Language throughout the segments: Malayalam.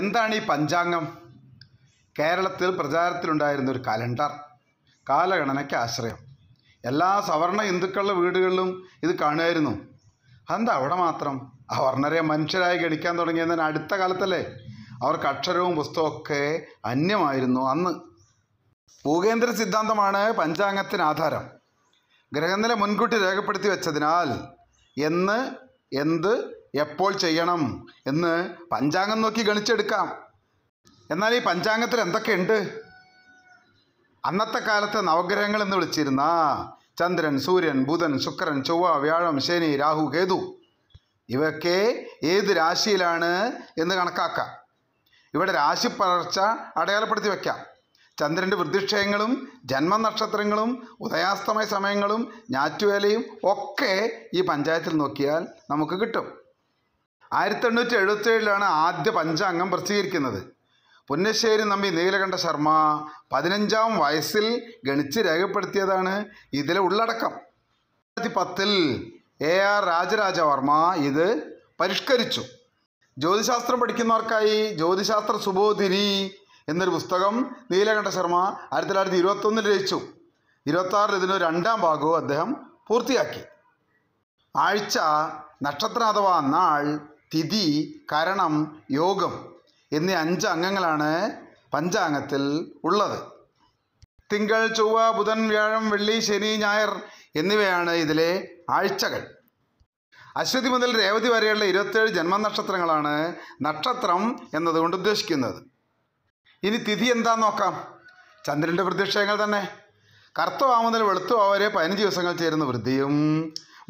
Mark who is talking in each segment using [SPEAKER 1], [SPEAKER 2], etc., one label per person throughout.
[SPEAKER 1] എന്താണ് ഈ പഞ്ചാംഗം കേരളത്തിൽ പ്രചാരത്തിലുണ്ടായിരുന്ന ഒരു കലണ്ടർ കാലഗണനയ്ക്ക് ആശ്രയം എല്ലാ സവർണ ഹിന്ദുക്കളുടെ വീടുകളിലും ഇത് കാണുമായിരുന്നു അതെന്താ അവിടെ മാത്രം അവർണരെ മനുഷ്യരായി ഗണിക്കാൻ തുടങ്ങിയതിന് അടുത്ത കാലത്തല്ലേ അവർക്ക് അക്ഷരവും പുസ്തകമൊക്കെ അന്യമായിരുന്നു അന്ന് ഭൂകേന്ദ്ര സിദ്ധാന്തമാണ് പഞ്ചാംഗത്തിന് ആധാരം ഗ്രഹനില മുൻകൂട്ടി രേഖപ്പെടുത്തി വെച്ചതിനാൽ എന്ന് എന്ത് എപ്പോൾ ചെയ്യണം എന്ന് പഞ്ചാംഗം നോക്കി ഗണിച്ചെടുക്കാം എന്നാൽ ഈ പഞ്ചാംഗത്തിൽ എന്തൊക്കെയുണ്ട് അന്നത്തെ കാലത്ത് നവഗ്രഹങ്ങൾ എന്ന് വിളിച്ചിരുന്ന ചന്ദ്രൻ സൂര്യൻ ബുധൻ ശുക്രൻ ചൊവ്വ വ്യാഴം ശനി രാഹു കേതു ഇവയൊക്കെ ഏത് രാശിയിലാണ് എന്ന് കണക്കാക്കാം ഇവിടെ രാശി പകർച്ച അടയാളപ്പെടുത്തി വയ്ക്കാം ചന്ദ്രൻ്റെ വൃദ്ധിക്ഷയങ്ങളും നക്ഷത്രങ്ങളും ഉദയാസ്തമയ സമയങ്ങളും ഞാറ്റുവേലയും ഒക്കെ ഈ പഞ്ചായത്തിൽ നോക്കിയാൽ നമുക്ക് കിട്ടും ആയിരത്തി എണ്ണൂറ്റി ഏഴിലാണ് ആദ്യ പഞ്ചാംഗം പ്രസിദ്ധീകരിക്കുന്നത് പുന്നശ്ശേരി നമ്പി നീലകണ്ഠ ശർമ്മ പതിനഞ്ചാം വയസ്സിൽ ഗണിച്ച് രേഖപ്പെടുത്തിയതാണ് ഇതിലെ ഉള്ളടക്കം രണ്ടായിരത്തി പത്തിൽ എ ആർ രാജരാജവർമ്മ ഇത് പരിഷ്കരിച്ചു ജ്യോതിശാസ്ത്രം പഠിക്കുന്നവർക്കായി ജ്യോതിശാസ്ത്ര സുബോധിനി എന്നൊരു പുസ്തകം നീലകണ്ഠ ശർമ്മ ആയിരത്തി തൊള്ളായിരത്തി ഇരുപത്തൊന്നിൽ രചിച്ചു ഇരുപത്താറിൽ ഇതിന് രണ്ടാം ഭാഗവും അദ്ദേഹം പൂർത്തിയാക്കി ആഴ്ച നക്ഷത്രം അഥവാ നാൾ തിഥി കരണം യോഗം എന്നീ അഞ്ച് അംഗങ്ങളാണ് പഞ്ചാംഗത്തിൽ ഉള്ളത് തിങ്കൾ ചൊവ്വ ബുധൻ വ്യാഴം വെള്ളി ശനി ഞായർ എന്നിവയാണ് ഇതിലെ ആഴ്ചകൾ അശ്വതി മുതൽ രേവതി വരെയുള്ള ഇരുപത്തേഴ് ജന്മനക്ഷത്രങ്ങളാണ് നക്ഷത്രം എന്നതുകൊണ്ട് ഉദ്ദേശിക്കുന്നത് ഇനി തിഥി എന്താ നോക്കാം ചന്ദ്രൻ്റെ പ്രത്യക്ഷങ്ങൾ തന്നെ കറുത്തവാ മുതൽ വെളുത്തവാ വരെ പതിനഞ്ച് ദിവസങ്ങൾ ചേരുന്ന വൃദ്ധിയും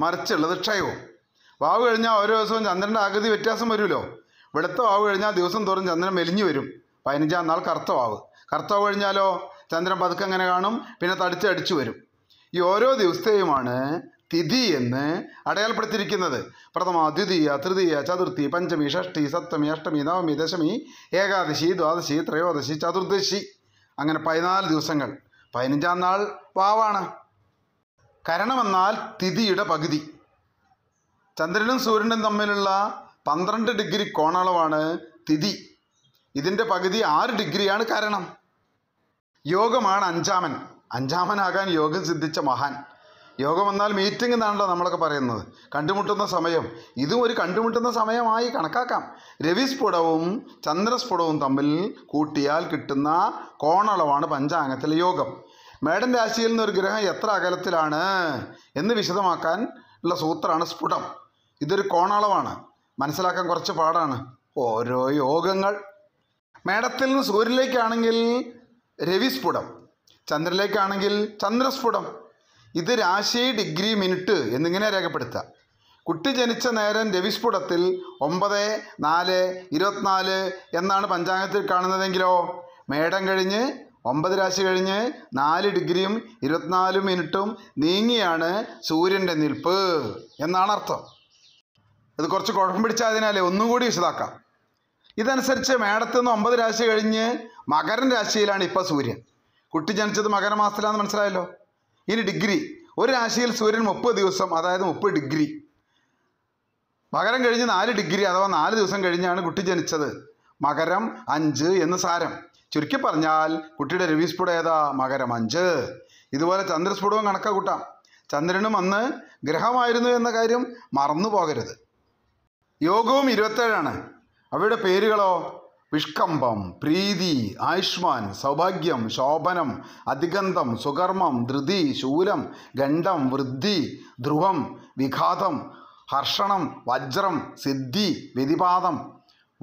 [SPEAKER 1] മറിച്ചുള്ളത് ക്ഷയവും വാവ് കഴിഞ്ഞാൽ ഓരോ ദിവസവും ചന്ദ്രൻ്റെ ആകൃതി വ്യത്യാസം വരുമല്ലോ വെളുത്ത വാവ് കഴിഞ്ഞാൽ ദിവസം തോറും ചന്ദ്രൻ മെലിഞ്ഞു വരും പതിനഞ്ചാം നാൾ കറുത്ത വാവ് കറുത്ത വാവ് കഴിഞ്ഞാലോ ചന്ദ്രൻ പതുക്കെ അങ്ങനെ കാണും പിന്നെ തടിച്ച് അടിച്ചു വരും ഈ ഓരോ ദിവസത്തെയുമാണ് തിഥി എന്ന് അടയാളപ്പെടുത്തിയിരിക്കുന്നത് പ്രഥമ ദ്വിതീയ തൃതീയ ചതുർത്ഥി പഞ്ചമി ഷഷ്ടി സപ്തമി അഷ്ടമി നവമി ദശമി ഏകാദശി ദ്വാദശി ത്രയോദശി ചതുർദശി അങ്ങനെ പതിനാല് ദിവസങ്ങൾ പതിനഞ്ചാം നാൾ വാവാണ് കരണമെന്നാൽ തിഥിയുടെ പകുതി ചന്ദ്രനും സൂര്യനും തമ്മിലുള്ള പന്ത്രണ്ട് ഡിഗ്രി കോണളവാണ് തിഥി ഇതിൻ്റെ പകുതി ആറ് ഡിഗ്രിയാണ് കാരണം യോഗമാണ് അഞ്ചാമൻ അഞ്ചാമനാകാൻ യോഗം സിദ്ധിച്ച മഹാൻ യോഗം വന്നാൽ മീറ്റിംഗ് എന്നാണല്ലോ നമ്മളൊക്കെ പറയുന്നത് കണ്ടുമുട്ടുന്ന സമയം ഇതും ഒരു കണ്ടുമുട്ടുന്ന സമയമായി കണക്കാക്കാം രവിസ്ഫുടവും ചന്ദ്രസ്ഫുടവും തമ്മിൽ കൂട്ടിയാൽ കിട്ടുന്ന കോണളവാണ് പഞ്ചാംഗത്തിലെ യോഗം മേടം രാശിയിൽ നിന്ന് ഒരു ഗ്രഹം എത്ര അകലത്തിലാണ് എന്ന് വിശദമാക്കാൻ ഉള്ള സൂത്രമാണ് സ്ഫുടം ഇതൊരു കോണളവാണ് മനസ്സിലാക്കാൻ കുറച്ച് പാടാണ് ഓരോ യോഗങ്ങൾ മേടത്തിൽ നിന്ന് സൂര്യനിലേക്കാണെങ്കിൽ രവിസ്ഫുടം ചന്ദ്രനിലേക്കാണെങ്കിൽ ചന്ദ്രസ്ഫുടം ഇത് രാശി ഡിഗ്രി മിനിറ്റ് എന്നിങ്ങനെ രേഖപ്പെടുത്തുക കുട്ടി ജനിച്ച നേരം രവിസ്ഫുടത്തിൽ ഒമ്പത് നാല് ഇരുപത്തിനാല് എന്നാണ് പഞ്ചാംഗത്തിൽ കാണുന്നതെങ്കിലോ മേടം കഴിഞ്ഞ് ഒമ്പത് രാശി കഴിഞ്ഞ് നാല് ഡിഗ്രിയും ഇരുപത്തിനാല് മിനിറ്റും നീങ്ങിയാണ് സൂര്യൻ്റെ നിൽപ്പ് എന്നാണ് അർത്ഥം ഇത് കുറച്ച് കുഴപ്പം പിടിച്ചായതിനാലേ ഒന്നും കൂടി വിശദാക്കാം ഇതനുസരിച്ച് മേടത്തു നിന്ന് ഒമ്പത് രാശി കഴിഞ്ഞ് മകരൻ രാശിയിലാണ് ഇപ്പോൾ സൂര്യൻ കുട്ടി ജനിച്ചത് മകരമാസത്തിലാന്ന് മനസ്സിലായല്ലോ ഇനി ഡിഗ്രി ഒരു രാശിയിൽ സൂര്യൻ മുപ്പത് ദിവസം അതായത് മുപ്പത് ഡിഗ്രി മകരം കഴിഞ്ഞ് നാല് ഡിഗ്രി അഥവാ നാല് ദിവസം കഴിഞ്ഞാണ് കുട്ടി ജനിച്ചത് മകരം അഞ്ച് എന്ന് സാരം ചുരുക്കി പറഞ്ഞാൽ കുട്ടിയുടെ രവിസ്ഫുടം ഏതാ മകരം അഞ്ച് ഇതുപോലെ ചന്ദ്രസ്ഫുടവും കണക്ക കൂട്ടാം ചന്ദ്രനും അന്ന് ഗ്രഹമായിരുന്നു എന്ന കാര്യം മറന്നു പോകരുത് യോഗവും ഇരുപത്തേഴാണ് അവയുടെ പേരുകളോ വിഷ്കമ്പം പ്രീതി ആയുഷ്മാൻ സൗഭാഗ്യം ശോഭനം അതിഗന്ധം സുകർമ്മം ധൃതി ശൂലം ഗണ്ഡം വൃദ്ധി ധ്രുവം വിഘാതം ഹർഷണം വജ്രം സിദ്ധി വ്യതിപാതം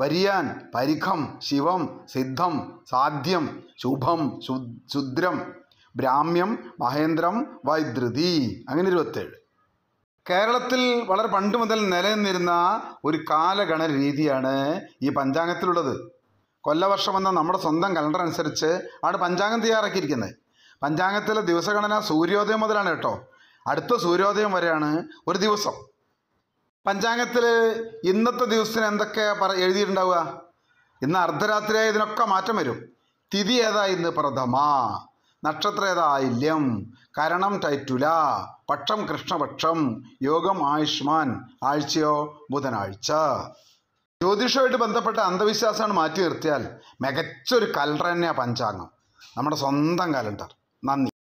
[SPEAKER 1] വരിയാൻ പരിഖം ശിവം സിദ്ധം സാധ്യം ശുഭം ശുദ്രം ബ്രാഹ്മ്യം മഹേന്ദ്രം വൈദ്രുതി അങ്ങനെ ഇരുപത്തേഴ് കേരളത്തിൽ വളരെ പണ്ട് മുതൽ നിലനിന്നിരുന്ന ഒരു കാലഗണ രീതിയാണ് ഈ പഞ്ചാംഗത്തിലുള്ളത് കൊല്ലവർഷം എന്ന നമ്മുടെ സ്വന്തം കലണ്ടർ അനുസരിച്ച് ആണ് പഞ്ചാംഗം തയ്യാറാക്കിയിരിക്കുന്നത് പഞ്ചാംഗത്തിലെ ദിവസഘടന സൂര്യോദയം മുതലാണ് കേട്ടോ അടുത്ത സൂര്യോദയം വരെയാണ് ഒരു ദിവസം പഞ്ചാംഗത്തിൽ ഇന്നത്തെ ദിവസത്തിന് എന്തൊക്കെ പറ എഴുതിയിട്ടുണ്ടാവുക ഇന്ന് അർദ്ധരാത്രിയായ ഇതിനൊക്കെ മാറ്റം വരും തിഥി ഏതാ ഇന്ന് പ്രഥമ നക്ഷത്രം ഏതാ ഇല്യം കരണം ടൈറ്റുല പക്ഷം കൃഷ്ണപക്ഷം യോഗം ആയുഷ്മാൻ ആഴ്ചയോ ബുധനാഴ്ച ജ്യോതിഷമായിട്ട് ബന്ധപ്പെട്ട അന്ധവിശ്വാസമാണ് മാറ്റി നിർത്തിയാൽ മികച്ചൊരു കലണ്ടർ തന്നെയാണ് പഞ്ചാംഗം നമ്മുടെ സ്വന്തം കലണ്ടർ നന്ദി